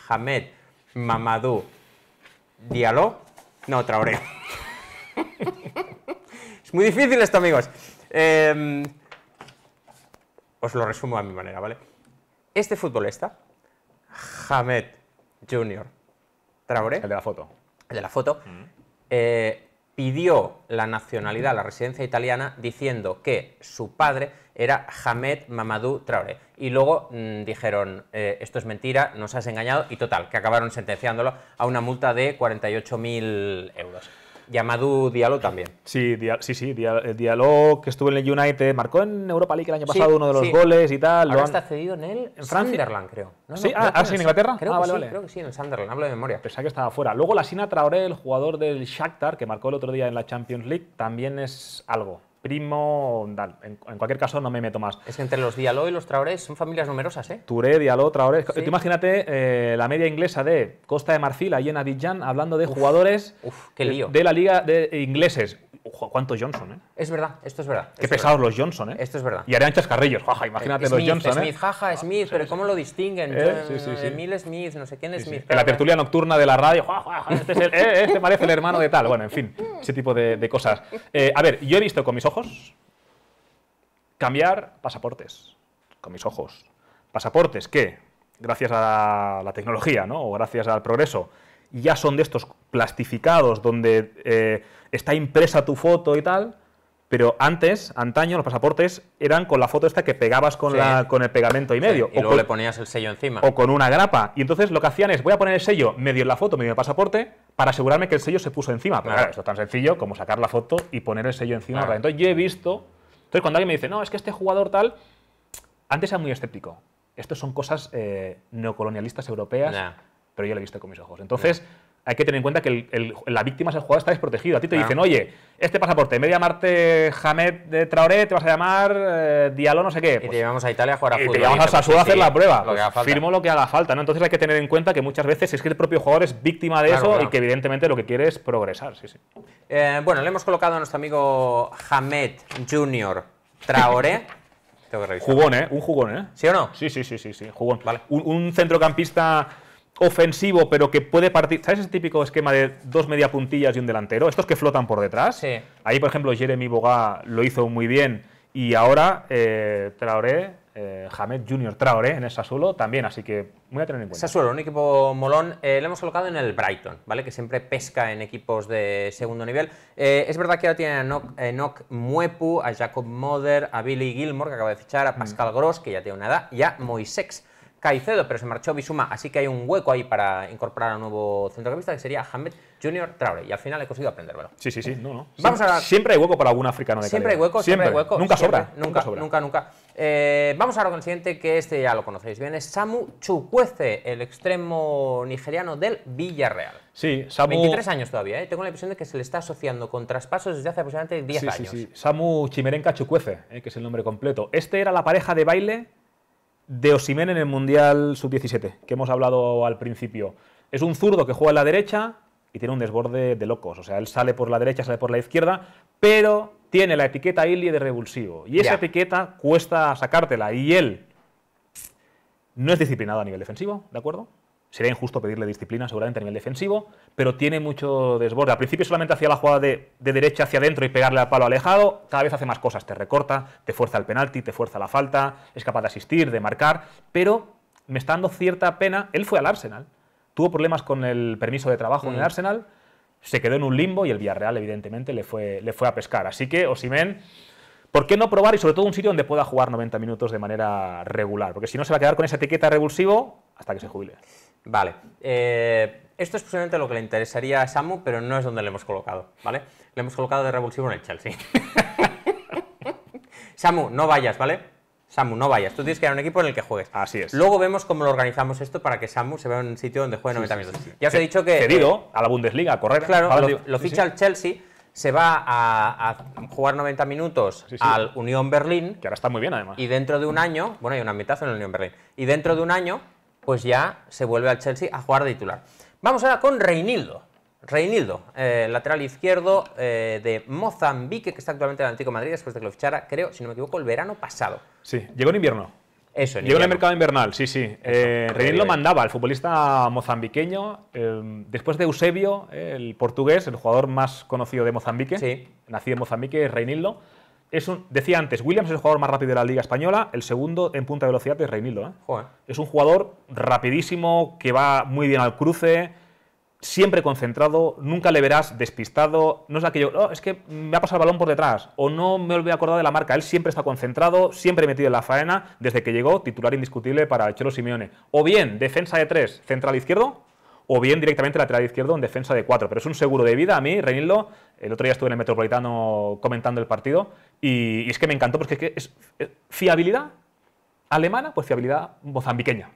Hamed Mamadou Diallo, no, Traore. es muy difícil esto, amigos. Em, os lo resumo a mi manera, ¿vale? Este futbolista, Hamed Junior Traoré. El de la foto. de la foto. Eh, pidió la nacionalidad, la residencia italiana, diciendo que su padre era Hamed Mamadou Traoré. Y luego mm, dijeron, eh, esto es mentira, nos has engañado, y total, que acabaron sentenciándolo a una multa de 48.000 euros llamado Diallo también. Sí, Diallo, sí, sí, eh, Diallo que estuvo en el United, marcó en Europa League el año pasado uno de los goles y tal. Ahora está cedido en el Sunderland, creo. No, Ah, ah sí, en Inglaterra. Ah, creo que sí, en el Sunderland, hablo de memoria. Pensaba que estaba fuera. Luego la Sina Traoré, el jugador del Shakhtar, que marcó el otro día en la Champions League, también es algo primo, En, cualquier caso, no me meto más. Es que entre los Diallo y los Traoré son familias numerosas, ¿eh? Touré, Diallo, Traores... imagínate eh, la media inglesa de Costa de Marfil, ahí en Abidjan, hablando de jugadores De, de, la liga de ingleses cuánto Johnson, ¿eh? Es verdad, esto es verdad. Qué pesados los Johnson, ¿eh? Esto es verdad. Y harían chascarrillos, jaja, eh, imagínate los Johnson, eh. Smith, jaja, ah, Smith, pero ¿cómo lo distinguen? Eh, Emil Smith, no sé quién Smith. En la tertulia nocturna de la radio, jaja, este, este parece el hermano de tal. Bueno, en fin, ese tipo de, cosas. a ver, yo he visto con mis ojos cambiar pasaportes. Con mis ojos. Pasaportes que, gracias a la tecnología, ¿no? O gracias al progreso, ya son de estos plastificados donde eh, está impresa tu foto y tal. Pero antes, antaño, los pasaportes eran con la foto esta que pegabas con, la, con el pegamento y medio. y o luego con, le ponías el sello encima. O con una grapa. Y entonces lo que hacían es, voy a poner el sello medio en la foto, medio en el pasaporte, para asegurarme que el sello se puso encima. Pero claro, esto es tan sencillo como sacar la foto y poner el sello encima. Entonces yo he visto... Entonces cuando alguien me dice, no, es que este jugador tal... Antes era muy escéptico. esto son cosas eh, neocolonialistas europeas, pero yo lo he visto con mis ojos. Entonces hay que tener en cuenta que la víctima es el jugador, está desprotegido. A ti te dicen, oye, este pasaporte, media Marte Hamed Traoré, te vas a llamar eh, dialo no sé qué. y te pues, llevamos a Italia a jugar a fútbol. te llevamos a pues Sassuolo a hacer la prueba. firmo lo que haga falta. ¿no? Entonces hay que tener en cuenta que muchas veces es que el propio jugador es víctima de eso y que evidentemente lo que quiere es progresar. Sí, sí. Eh, bueno, le hemos colocado a nuestro amigo Hamed Junior Traoré. Jugón, ¿eh? Un jugón, ¿eh? ¿Sí o no? Sí, sí, sí, sí. sí. un centrocampista ofensivo, pero que puede partir. ¿Sabes ese típico esquema de dos media puntillas y un delantero? Estos que flotan por detrás. Ahí, por ejemplo, Jeremy Boga lo hizo muy bien. Y ahora eh, Traoré, Hamed eh, Junior Traoré en el Sassuolo también, así que ...voy a tener en cuenta. Sassuolo, un equipo molón, eh, lo hemos colocado en el Brighton, ¿vale? Que siempre pesca en equipos de segundo nivel. Eh, es verdad que ahora tiene a Nock, Muepu, a Jacob Moder, a Billy Gilmore, que acaba de fichar, a mm. Pascal Gross, que ya tiene una edad, y a Moisex Caicedo, pero se marchó Bisuma, así que hay un hueco ahí para incorporar a un nuevo centrocampista que sería Hamed Junior Traore. Y al final he conseguido aprenderlo. Sí, sí, sí. No, siempre, hay hueco para algún africano de Siempre hay hueco, siempre, hay hueco. Nunca sobra. Nunca, nunca, sobra. nunca. nunca. Eh, vamos ahora con el siguiente, que este ya lo conocéis bien. Es Samu Chukwueze, el extremo nigeriano del Villarreal. Sí, Samu... 23 años todavía, ¿eh? Tengo la impresión de que se le está asociando con traspasos desde hace aproximadamente 10 años. Sí, sí. Samu Chimerenca Chukwueze, ¿eh? que es el nombre completo. Este era la pareja de baile de Osimen en el Mundial Sub-17, que hemos hablado al principio. Es un zurdo que juega en la derecha y tiene un desborde de locos. O sea, él sale por la derecha, sale por la izquierda, pero tiene la etiqueta Ili de revulsivo. Y esa etiqueta cuesta sacártela. Y él no es disciplinado a nivel defensivo, ¿de acuerdo? Sería injusto pedirle disciplina, seguramente, a nivel defensivo, pero tiene mucho desborde. Al principio solamente hacía la jugada de, derecha hacia adentro y pegarle al palo alejado. Cada vez hace más cosas. Te recorta, te fuerza el penalti, te fuerza la falta, es capaz de asistir, de marcar. Pero me está dando cierta pena. Él fue al Arsenal. Tuvo problemas con el permiso de trabajo en el mm. Arsenal. Se quedó en un limbo y el Villarreal, evidentemente, le fue, le fue a pescar. Así que, Osimen. ¿Por qué no probar y sobre todo un sitio donde pueda jugar 90 minutos de manera regular? Porque si no se va a quedar con esa etiqueta revulsivo hasta que se jubile. Vale. Eh, esto es posiblemente lo que le interesaría a Samu, pero no es donde le hemos colocado, ¿vale? Le hemos colocado de revulsivo en el Chelsea. Samu, no vayas, ¿vale? Samu, no vayas. Tú tienes que ir a un equipo en el que juegues. Así es. Luego vemos cómo lo organizamos esto para que Samu se vea en un sitio donde juegue 90 minutos. Ya os he dicho que... Cedido a la Bundesliga, a correr. Claro, lo, ficha el Chelsea se va a, jugar 90 minutos al Unión Berlín. Que ahora está muy bien, además. Y dentro de un año, bueno, hay una mitad en el Unión Berlín. Y dentro de un año pues ya se vuelve al Chelsea a jugar de titular. Vamos ahora con Reinildo. Reinildo, eh, lateral izquierdo eh, de Mozambique, que está actualmente en el Atlético Madrid después de que creo, si no me equivoco, el verano pasado. Sí, llegó en invierno. Eso, en Llegó en el mercado invernal, sí, sí. Eh, Reinildo mandaba al futbolista mozambiqueño. después de Eusebio, el portugués, el jugador más conocido de Mozambique, sí. nacido en Mozambique, Reinildo, es un, decía antes, Williams es el jugador más rápido de la Liga Española, el segundo en punta de velocidad es Reinildo. ¿eh? Es un jugador rapidísimo, que va muy bien al cruce, siempre concentrado, nunca le verás despistado, no es aquello, oh, es que me ha pasado el balón por detrás, o no me he acordar de la marca, él siempre está concentrado, siempre metido en la faena, desde que llegó, titular indiscutible para Cholo Simeone. O bien, defensa de tres, central izquierdo, o bien directamente lateral izquierdo en defensa de cuatro. Pero es un seguro de vida a mí, Reinildo. El otro día estuve en el Metropolitano comentando el partido y, es que me encantó porque es, fiabilidad alemana, pues fiabilidad mozambiqueña.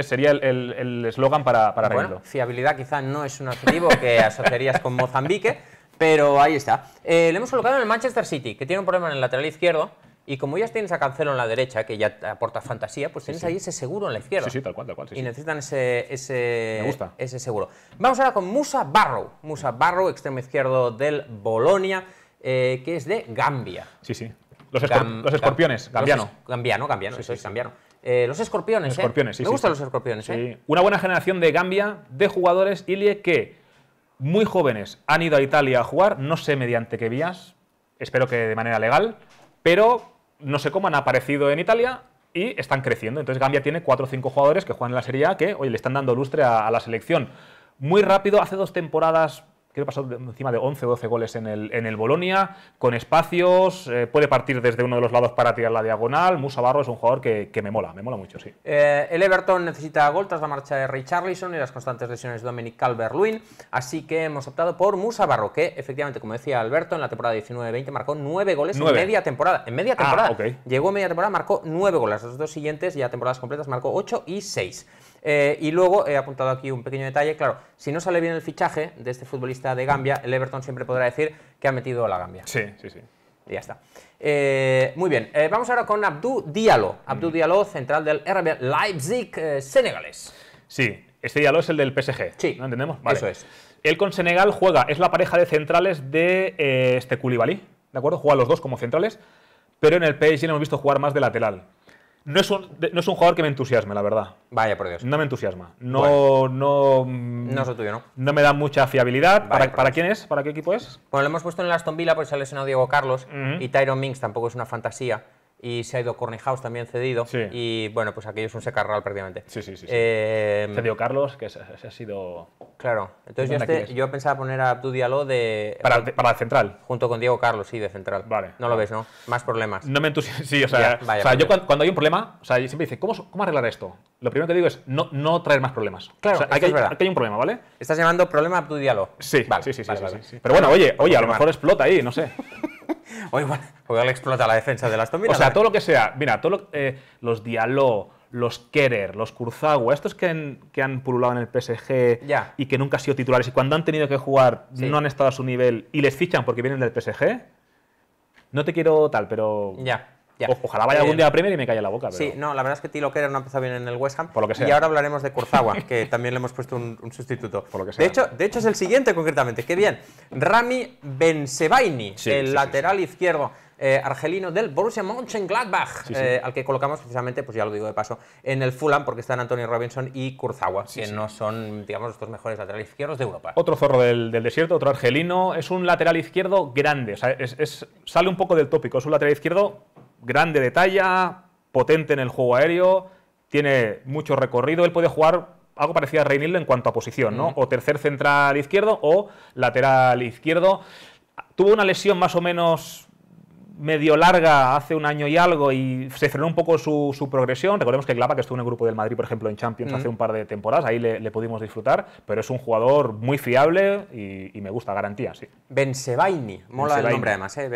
Sería el eslogan para, para fiabilidad quizá no es un adjetivo que asociarías con Mozambique, pero ahí está. Eh, le hemos colocado en el Manchester City, que tiene un problema en el lateral izquierdo. Y como ya tienes a Cancelo en la derecha, que ya aporta fantasía, pues tienes ahí ese seguro en la izquierda. Sí, sí, tal cual, tal cual. y necesitan ese, ese, Me gusta. ese seguro. Vamos ahora con Musa Barrow. Musa Barrow, extremo izquierdo del Bolonia, eh, que es de Gambia. Sí, sí. Los, escorpiones, gambiano. gambiano. gambiano, gambiano. los escorpiones, los escorpiones Me gustan los escorpiones, ¿eh? ¿eh? Una buena generación de Gambia, de jugadores, Ilie, que muy jóvenes han ido a Italia a jugar, no sé mediante qué vías, espero que de manera legal, pero no sé cómo han aparecido en Italia y están creciendo. Entonces Gambia tiene cuatro o cinco jugadores que juegan en la Serie A que, hoy le están dando lustre a la selección. Muy rápido, hace dos temporadas creo que pasó encima de 11 o 12 goles en el, en el Bolonia, con espacios, eh, puede partir desde uno de los lados para tirar la diagonal. Musa Barro es un jugador que, me mola, me mola mucho, sí. Eh, el Everton necesita gol tras la marcha de Richarlison y las constantes lesiones de Dominic Calvert-Lewin, así que hemos optado por Musa Barro, que efectivamente, como decía Alberto, en la temporada 19-20 marcó 9 goles en media temporada. En media ah, temporada. Llegó en media temporada, marcó 9 goles. Los dos siguientes, ya temporadas completas, marcó 8 y 6. Eh, y luego he apuntado aquí un pequeño detalle, claro, si no sale bien el fichaje de este futbolista de Gambia, el Everton siempre podrá decir que ha metido la Gambia. Sí, sí, sí. Y ya está. Eh, muy bien, eh, vamos ahora con Abdou Diallo. Abdou mm. Diallo, central del RB Leipzig, senegalés. Sí, este Diallo es el del PSG. Sí. ¿No entendemos? Vale. Eso es. Él con Senegal juega, es la pareja de centrales de este Koulibaly, ¿de acuerdo? Juega los dos como centrales, pero en el PSG no hemos visto jugar más de lateral. No es, un, no es un jugador que me entusiasme, la verdad. Vaya por Dios. No me entusiasma. No, no, no, es lo tuyo, ¿no? No me da mucha fiabilidad. ¿Para, ¿Para, quién es? ¿Para qué equipo es? Bueno, lo hemos puesto en el Aston Villa porque se ha lesionado Diego Carlos y Tyron Minks tampoco es una fantasía y se ha ido Corny House también cedido. Y bueno, pues aquello es un secarral prácticamente. Sí, sí, sí. Eh, Carlos, que se ha sido. Claro. Entonces este, yo, pensaba poner a Abdu Diallo de. Para, el, para central. Junto con Diego Carlos, sí, de central. Vale. No lo ves, ¿no? Más problemas. No me entusiasma. Sí, o sea, o sea yo cuando, hay un problema, o sea, siempre dice, ¿cómo, ¿cómo, arreglar esto? Lo primero que digo es no, no traer más problemas. Claro, o sea, es hay, aquí, hay, un problema, ¿vale? Estás llamando problema a Sí, vale, sí, sí, sí, sí, Pero bueno, oye, oye, a lo mejor explota ahí, no sé. O igual explota la defensa de las Aston O sea, todo lo que sea, mira, todo eh, los Diallo, los Kerer, los Kurzawa, estos que han, pululado en el PSG y que nunca han sido titulares y cuando han tenido que jugar no han estado a su nivel y les fichan porque vienen del PSG, no te quiero tal, pero... Ya ojalá vaya algún eh, día a Premier y me calle la boca. Sí, no, la verdad es que Tilo no ha empezado bien en el West Ham. Por lo que Y ahora hablaremos de Kurzawa, que también le hemos puesto un, sustituto. Por lo que De hecho, de hecho, es el siguiente concretamente. Qué bien. Rami Bensebaini, el lateral izquierdo. Eh, argelino del Borussia Mönchengladbach, eh, al que colocamos precisamente, pues ya lo digo de paso, en el Fulham, porque están Anthony Robinson y Kurzawa, que no son, digamos, los dos mejores laterales izquierdos de Europa. Otro zorro del, desierto, otro argelino, es un lateral izquierdo grande, o sea, sale un poco del tópico, es un lateral izquierdo grande de talla, potente en el juego aéreo, tiene mucho recorrido, él puede jugar algo parecido a Reinildo en cuanto a posición, ¿no? O tercer central izquierdo o lateral izquierdo. Tuvo una lesión más o menos medio larga hace un año y algo y se frenó un poco su, progresión. Recordemos que Glapa, que estuvo en el grupo del Madrid, por ejemplo, en Champions hace un par de temporadas, ahí le, pudimos disfrutar, pero es un jugador muy fiable y, me gusta, garantía, sí. Bensebaini, mola el nombre además, ¿eh?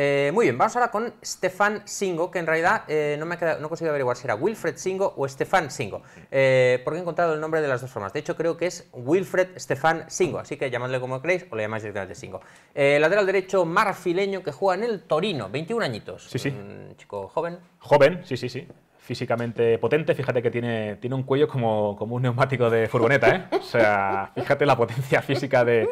Eh, muy bien, vamos ahora con Stefan Singo, que en realidad eh, no, me no he conseguido averiguar si era Wilfred Singo o Stefan Singo, eh, porque he encontrado el nombre de las dos formas. De hecho, creo que es Wilfred Stefan Singo, así que llamadle como queréis o le llamáis directamente Singo. lateral derecho marfileño que juega en el Torino, 21 añitos. Sí, sí. Un chico joven. Joven, sí, sí, sí. Físicamente potente, fíjate que tiene, tiene un cuello como, como un neumático de furgoneta, ¿eh? O sea, fíjate la potencia física de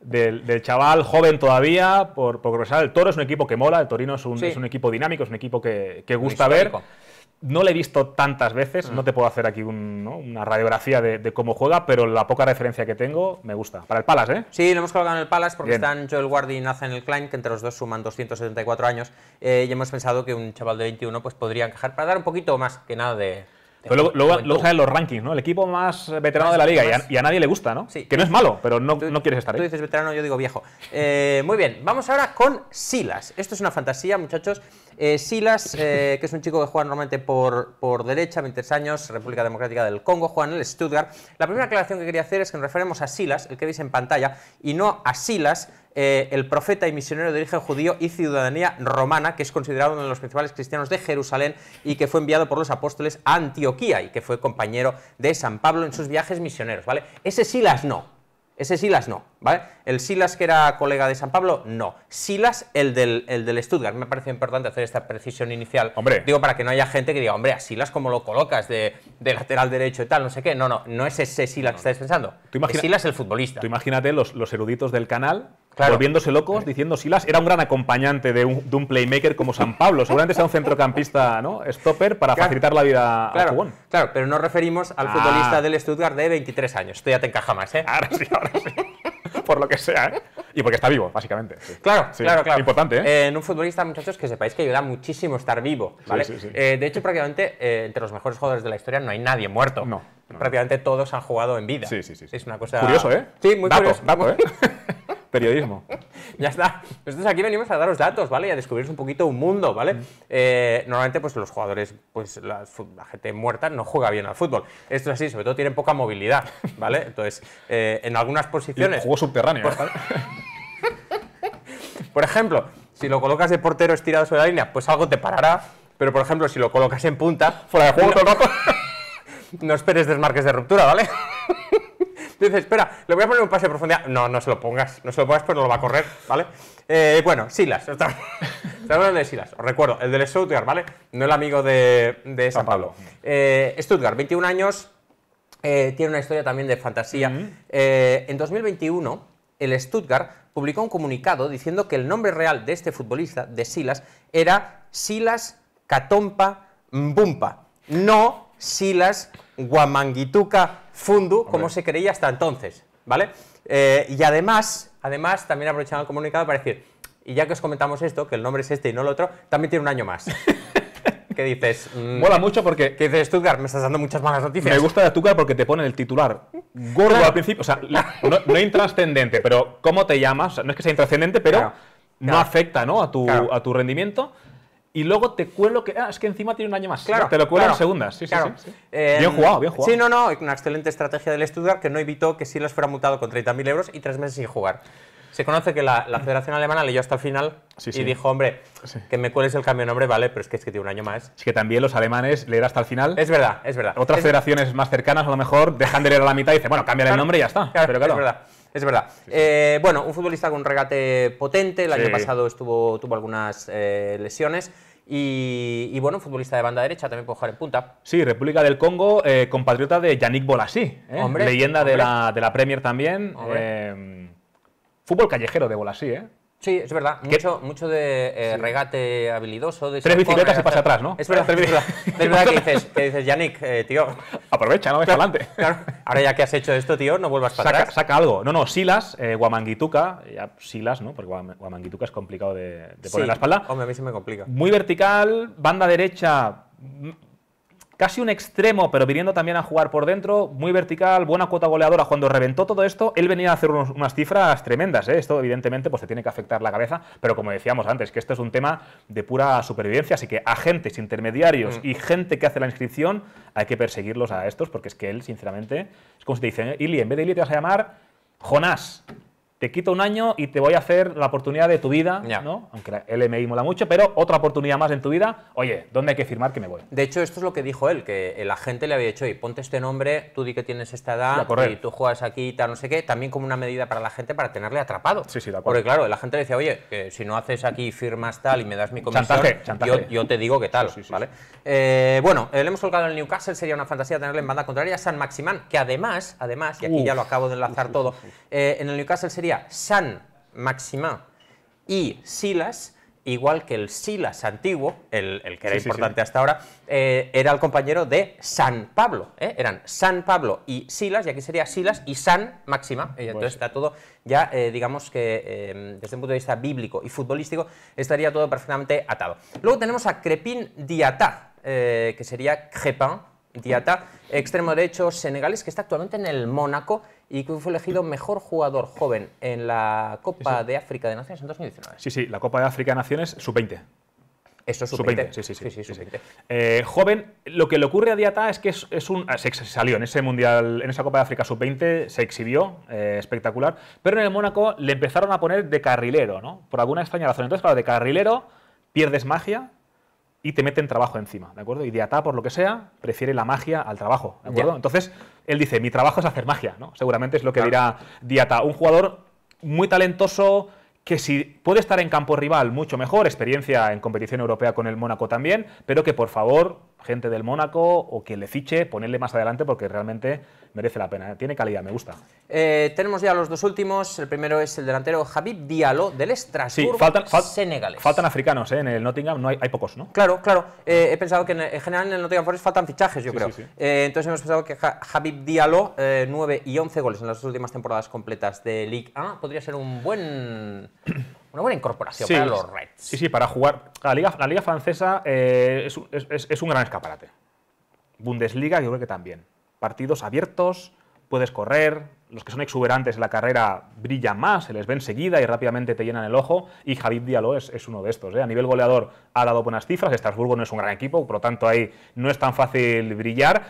del, chaval joven todavía por, progresar. El Toro es un equipo que mola, el Torino es un, equipo dinámico, es un equipo que, gusta ver. No le he visto tantas veces, mm. no te puedo hacer aquí una radiografía de, cómo juega, pero la poca referencia que tengo me gusta. Para el Palace, ¿eh? Sí, lo hemos colocado en el Palace porque están Joel Guardi y el Klein, que entre los dos suman 274 años, eh, y hemos pensado que un chaval de 21 pues, podría encajar para dar un poquito más que nada de, luego, salen los rankings, ¿no? El equipo más veterano de la liga, y, a, nadie le gusta, ¿no? Sí. Que no es malo, pero no, quieres estar ahí. Tú dices veterano, yo digo viejo. Eh, muy bien, vamos ahora con Silas. Esto es una fantasía, muchachos. Eh, Silas, eh, que es un chico que juega normalmente por, por derecha, 23 años, República Democrática del Congo, Juan en el Stuttgart. La primera aclaración que quería hacer es que nos referimos a Silas, el que veis en pantalla, y no a Silas, eh, el profeta y misionero de origen judío y ciudadanía romana, que es considerado uno de los principales cristianos de Jerusalén y que fue enviado por los apóstoles a Antioquía y que fue compañero de San Pablo en sus viajes misioneros, ¿vale? Ese Silas no, ese Silas no, ¿vale? El Silas que era colega de San Pablo, no. Silas, el del, el del Stuttgart. Me parece importante hacer esta precisión inicial. Hombre. Digo, para que no haya gente que diga, hombre, a Silas cómo lo colocas de, lateral derecho y tal, no sé qué. No, no, no es ese Silas que estáis pensando. ¿Tú es Silas el futbolista. Tú imagínate los, los eruditos del canal volviéndose locos, diciendo Silas era un gran acompañante de un, de un playmaker como San Pablo. Seguramente sea un centrocampista, ¿no? Stopper para facilitar la vida claro, al Claro, pero nos referimos al futbolista ah. del Stuttgart de 23 años. Esto ya te encaja más, ¿eh? Ahora sí, ahora sí. Por lo que sea, ¿eh? Y porque está vivo, básicamente. Claro, claro, claro. Importante, ¿eh? ¿eh? En un futbolista, muchachos, que sepáis que ayuda muchísimo estar vivo, ¿vale? Eh, de hecho, prácticamente eh, entre los mejores jugadores de la historia no hay nadie muerto. No. Prácticamente todos han jugado en vida. Sí, sí, sí. Es una cosa... Curioso, ¿eh? Sí, muy curioso. vamos ¿eh? periodismo. ya está. Nosotros aquí venimos a daros datos, ¿vale? Y a descubriros un poquito un mundo, ¿vale? Mm. Eh, normalmente, pues los jugadores, pues la, gente muerta no juega bien al fútbol. Esto es así, sobre todo tienen poca movilidad, ¿vale? Entonces, eh, en algunas posiciones. Y juego subterráneo. ¿eh? Por, ejemplo, si lo colocas de portero estirado sobre la línea, pues algo te parará. Pero, por ejemplo, si lo colocas en punta. Fuera de juego, no, no esperes desmarques de ruptura, ¿vale? Entonces, espera, le voy a poner un pase de profundidad. No, no se lo pongas, no se lo pongas, pero pues no lo va a correr, ¿vale? Eh, bueno, Silas, estamos hablando de Silas, os recuerdo, el del Stuttgart, ¿vale? No el amigo de, San Pablo. Eh, Stuttgart, 21 años, eh, tiene una historia también de fantasía. en 2021, el Stuttgart publicó un comunicado diciendo que el nombre real de este futbolista, de Silas, era Silas Katompa Mbumpa, no Silas Guamanguituca Fundu como se creía hasta entonces, ¿vale? Eh, y además, además, también aprovechando el comunicado para decir, y ya que os comentamos esto, que el nombre es este y no el otro, también tiene un año más. ¿Qué dices... Mm. Mola mucho porque... ¿Qué dices, Stuttgart, me estás dando muchas malas noticias. Me gusta de Stuttgart porque te pone el titular gordo al principio, o sea, no, intrascendente, pero ¿cómo te llamas? no es que sea intrascendente, pero... No afecta ¿no? A, tu, a tu rendimiento y luego te cuelo que. Ah, es que encima tiene un año más. Claro. Te lo cuelo en segundas. Sí, sí, sí. Eh, bien jugado, bien jugado. Sí, no, no. Una excelente estrategia del Stuttgart que no evitó que Silas fuera mutado con 30.000 euros y tres meses sin jugar. Se conoce que la, Federación Alemana leyó hasta el final y dijo, hombre, que me cueles el cambio de nombre, vale, pero es que es que tiene un año más. Es que también los alemanes leer hasta el final. Es verdad, es verdad. Otras federaciones más cercanas a lo mejor dejan de leer a la mitad y dicen, bueno, cambia el nombre y ya está. pero claro. Es verdad. Es verdad. Eh, bueno, un futbolista con un regate potente, el año pasado estuvo, tuvo algunas eh, lesiones. Y, bueno, futbolista de banda derecha, también puede jugar en punta. Sí, República del Congo, eh, compatriota de Yannick Bolasí, eh, leyenda De, la, Premier también. Eh, fútbol callejero de Bolasí, ¿eh? Sí, es verdad. Mucho, mucho de eh, regate habilidoso. De Tres bicicletas y pasa atrás, ¿no? Es verdad, verdad, es verdad que dices, que dices Yannick, eh, tío... Aprovecha, no ves adelante. Ahora ya que has hecho esto, tío, no vuelvas para atrás. Saca algo. No, no, Silas, eh, Guamanguituca, Silas, ¿no? Porque Guamanguituca es complicado de, poner en la espalda. hombre, a mí se me complica. Muy vertical, banda derecha Casi un extremo, pero viniendo también a jugar por dentro, muy vertical, buena cuota goleadora. Cuando reventó todo esto, él venía a hacer unas cifras tremendas. ¿eh? Esto, evidentemente, pues te tiene que afectar la cabeza, pero como decíamos antes, que esto es un tema de pura supervivencia, así que agentes, intermediarios mm. y gente que hace la inscripción, hay que perseguirlos a estos, porque es que él, sinceramente, es como si te dicen, eh, Ili, en vez de Ili te vas a llamar Jonás te quito un año y te voy a hacer la oportunidad de tu vida, ¿no? Aunque el MI mola mucho, pero otra oportunidad más en tu vida, oye, ¿dónde hay que firmar que me voy? De hecho, esto es lo que dijo él, que la gente le había dicho, oye, ponte este nombre, tú di que tienes esta edad y tú juegas aquí y tal, no sé qué, también como una medida para la gente para tenerle atrapado. Sí, sí, de acuerdo. Porque claro, la gente le decía, oye, que si no haces aquí firmas tal y me das mi comisión, Yo, te digo que tal, ¿vale? Eh, bueno, eh, le hemos colgado el Newcastle, sería una fantasía tenerle en banda contraria a San Maximán, que además, además, y aquí ya lo acabo de enlazar todo, eh, en el Newcastle sería San Máxima y Silas, igual que el Silas antiguo, el, que era importante hasta ahora, eh, era el compañero de San Pablo. ¿eh? Eran San Pablo y Silas, y aquí sería Silas y San Máxima. entonces está todo ya, eh, digamos que desde un punto de vista bíblico y futbolístico, estaría todo perfectamente atado. Luego tenemos a Crepin Diatá, que sería Crepin Diatá, extremo derecho senegalés, que está actualmente en el Mónaco y que fue elegido mejor jugador joven en la Copa de África de Naciones en 2019. Sí, sí, la Copa de África de Naciones sub-20. Eso es sub-20. sí, sí, sí. sí, sí eh, joven, lo que le ocurre a Diatá es que es, un, ah, se, salió en ese Mundial, en esa Copa de África sub-20, se exhibió, eh, espectacular, pero en el Mónaco le empezaron a poner de carrilero, ¿no? Por alguna extraña razón. Entonces, claro, de carrilero pierdes magia, y te meten trabajo encima, ¿de acuerdo? Y Diatá, por lo que sea, prefiere la magia al trabajo, ¿de acuerdo? Entonces, él dice, mi trabajo es hacer magia, ¿no? Seguramente es lo que dirá Diata. Un jugador muy talentoso que si puede estar en campo rival mucho mejor, experiencia en competición europea con el Mónaco también, pero que por favor gente del Mónaco o quien le fiche, ponerle más adelante porque realmente merece la pena. ¿eh? Tiene calidad, me gusta. Eh, tenemos ya los dos últimos. El primero es el delantero Javid Diallo del Estrasburgo, sí, faltan, Faltan africanos, ¿eh? en el Nottingham no hay, pocos, ¿no? Claro, claro. he pensado que en, general en el Nottingham Forest faltan fichajes, yo creo. entonces hemos pensado que Javid Diallo, 9 y 11 goles en las dos últimas temporadas completas de League 1, podría ser un buen una buena incorporación sí, para los Reds. Sí, sí, para jugar. La Liga, la liga Francesa eh, es, un gran escaparate. Bundesliga, yo creo que también. Partidos abiertos, puedes correr, los que son exuberantes en la carrera brillan más, se les ve enseguida y rápidamente te llenan el ojo. Y Javid Diallo es, uno de estos. Eh. A nivel goleador ha dado buenas cifras. Estrasburgo no es un gran equipo, por lo tanto ahí no es tan fácil brillar.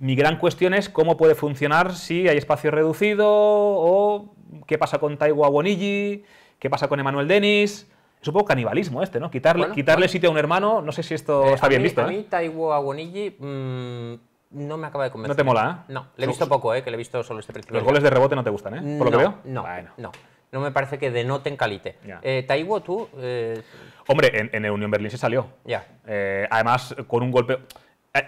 Mi gran cuestión es cómo puede funcionar si hay espacio reducido o qué pasa con Taiwa Bonilli. ¿Qué pasa con Emanuel Denis? Es un poco canibalismo este, ¿no? Quitarle, quitarle sitio a un hermano, no sé si esto eh, está bien visto. ¿eh? A mí Taiwo Aguonigi, mm, no me acaba de convencer. ¿No te mola, eh? No, le he visto poco, eh, que le he visto solo este principio. Los goles de rebote no te gustan, ¿eh? Por lo que veo. No, no. No me parece que denoten calite. Eh, Taiguo, tú... Hombre, en, el Unión Berlín se salió. Ya. además, con un golpe...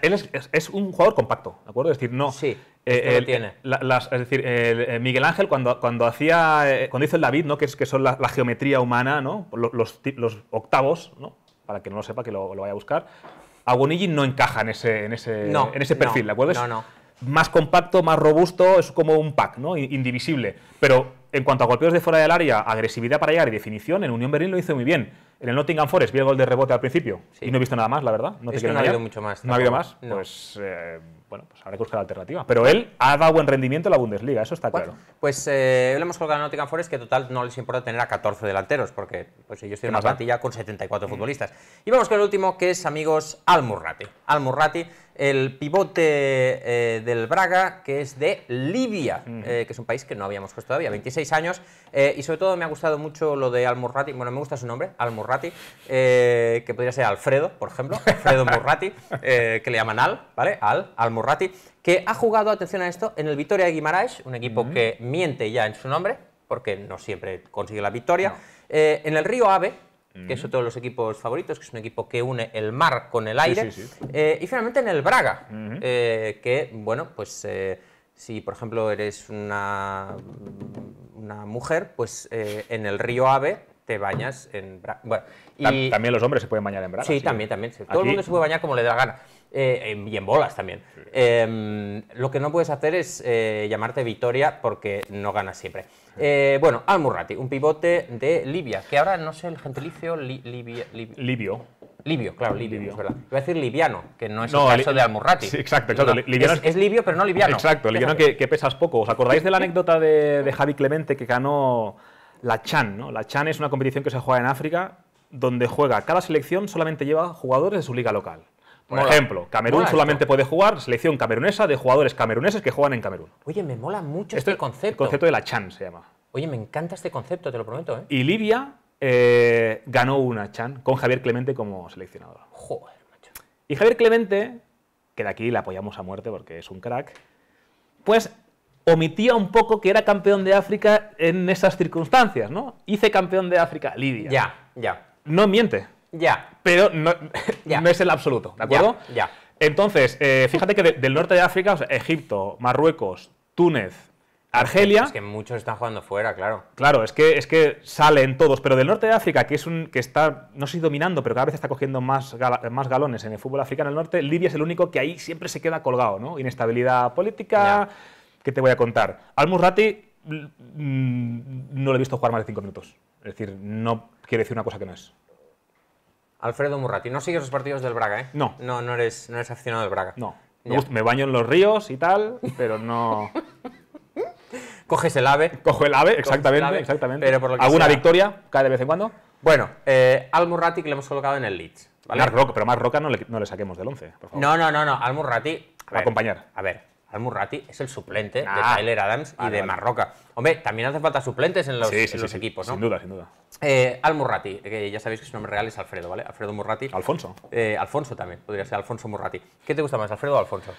Él es, es, un jugador compacto, ¿de acuerdo? Es decir, no. Sí. Eh, tiene. es decir, eh, Miguel Ángel cuando, cuando hacía, eh, cuando hizo el David, ¿no? que, es, que son la, geometría humana, ¿no? los, octavos, ¿no? para que no lo sepa, que lo, vaya a buscar, Agonigi no encaja en ese, en ese, en ese perfil, ¿de acuerdo? Más compacto, más robusto, es como un pack, ¿no? indivisible. Pero en cuanto a golpeos de fuera del área, agresividad para llegar y definición, en Unión Berlín lo hizo muy bien. En el Nottingham Forest vi el gol de rebote al principio y no he visto nada más, la verdad. No, te es que no ha habido mucho más. No, ha habido más. Pues eh, bueno, pues habrá que buscar alternativa. Pero él ha dado buen rendimiento en la Bundesliga, eso está claro. Pues eh, le hemos colgado Nottingham Forest que total no les importa tener a 14 delanteros porque pues ellos tienen una plantilla con 74 mm. futbolistas. Y vamos con el último que es amigos Al Almurrati el pivote eh, del Braga, que es de Libia, eh, que es un país que no habíamos visto todavía, 26 años. Eh, y sobre todo me ha gustado mucho lo de Almurrati, bueno, me gusta su nombre, Almurrati, eh, que podría ser Alfredo, por ejemplo, Alfredo Murrati, eh, que le llaman Al, ¿vale? Al, Almurrati, que ha jugado, atención a esto, en el Vitoria de Guimaraes, un equipo que miente ya en su nombre, porque no siempre consigue la victoria, en el Río Ave, que es otro de los equipos favoritos, que es un equipo que une el mar con el aire. y finalmente en el Braga, que, bueno, pues si por ejemplo eres una, una mujer, pues eh, en el río Ave te bañas en y... También los hombres se pueden bañar en bragas. Sí, también, también. Todo el mundo se puede bañar como le da la gana. Eh, y en bolas también. Em, lo que no puedes hacer es eh, llamarte victoria porque no ganas siempre. bueno, Al-Murrati, un pivote de Libia, que ahora no sé el gentilicio, Libio. Libio, claro, libio, es verdad. a decir liviano, que no es el caso de Almurrati. exacto, exacto. es, libio, pero no liviano. Exacto, liviano que, pesas poco. ¿Os acordáis de la anécdota de, Javi Clemente que ganó la Chan? ¿no? La Chan es una competición que se juega en África, donde juega cada selección solamente lleva jugadores de su liga local. Por ejemplo, Camerún solamente puede jugar selección camerunesa de jugadores cameruneses que juegan en Camerún. Oye, me mola mucho este, este concepto. El concepto de la Chan se llama. Oye, me encanta este concepto, te lo prometo. ¿eh? Y Libia eh, ganó una Chan con Javier Clemente como seleccionador. Joder, macho. Y Javier Clemente, que de aquí le apoyamos a muerte porque es un crack, pues omitía un poco que era campeón de África en esas circunstancias, ¿no? Hice campeón de África Lidia. Ya, ya. No miente. Ya. Pero no, es el absoluto, ¿de acuerdo? Ya. Entonces, eh, fíjate que del norte de África, o sea, Egipto, Marruecos, Túnez, Argelia. Es que, muchos están jugando fuera, claro. Claro, es que, es que salen todos, pero del norte de África, que es un que está, no sé si dominando, pero cada vez está cogiendo más, galones en el fútbol africano del norte, Libia es el único que ahí siempre se queda colgado, ¿no? Inestabilidad política, ¿qué te voy a contar? Al-Murrati mm, no lo he visto jugar más de cinco minutos. Es decir, no quiere decir una cosa que no es. Alfredo Murrati, ¿no sigues los partidos del Braga, eh? No. No, no eres, no eres aficionado del Braga. No. me baño en los ríos y tal, pero no... coges el ave. Cojo el ave, exactamente. exactamente. ¿Alguna victoria? ¿Cada de vez en cuando? Bueno, eh, Al que le hemos colocado en el Leeds. ¿vale? pero más roca no le, saquemos del 11, por favor. No, no, no, no. Al acompañar. A ver, al es el suplente de ah, Tyler Adams y de Marroca. Hombre, también hace falta suplentes en los, equipos, ¿no? Sin duda, sin duda. Eh, al que ya sabéis que su nombre real es Alfredo, ¿vale? Alfredo Murrati. Alfonso. Eh, Alfonso también, podría ser Alfonso Murrati. ¿Qué te gusta más, Alfredo o Alfonso?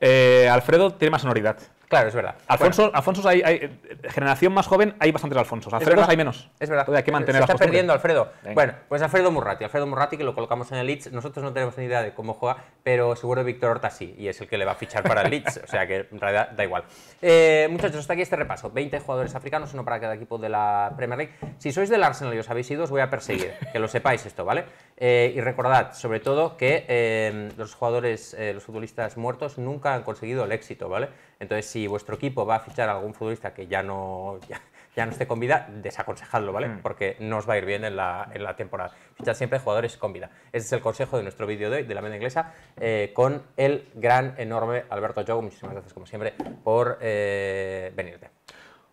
Eh, Alfredo tiene más sonoridad. Claro, es verdad. Alfonso, hay, generación más joven, hay bastantes Alfonso, Alfredo hay menos. Es verdad. hay que mantener Se está perdiendo Alfredo. Bueno, pues Alfredo Murrati. Alfredo Murrati, que lo colocamos en el Leeds. Nosotros no tenemos ni idea de cómo juega, pero seguro Víctor Horta sí, y es el que le va a fichar para el Leeds. o sea que en realidad da igual. Eh, muchachos, hasta aquí este repaso. 20 jugadores africanos, uno para cada equipo de la Premier League. Si sois del Arsenal y os habéis ido, os voy a perseguir. que lo sepáis esto, ¿vale? Eh, y recordad, sobre todo, que eh, los jugadores, los futbolistas muertos nunca han conseguido el éxito, ¿vale? Entonces, si vuestro equipo va a fichar a algún futbolista que ya no, ya, no esté con vida, desaconsejadlo, ¿vale? Mm. Porque no os va a ir bien en la, temporada. Fichad siempre jugadores con vida. Ese es el consejo de nuestro vídeo de hoy, de la media inglesa, eh, con el gran, enorme Alberto Jogo. Muchísimas gracias, como siempre, por eh, venirte.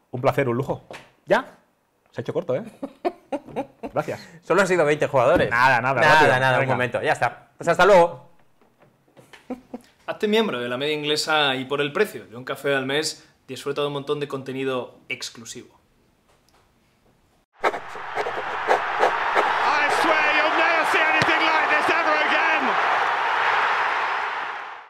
Un placer, un lujo. ¿Ya? Se ha hecho corto, ¿eh? Gracias. Solo han sido 20 jugadores. Nada, nada. Nada, Nada, nada, un momento. Ya está. Pues hasta luego. Hazte miembro de la media inglesa y por el precio de un café al mes disfruta de un montón de contenido exclusivo.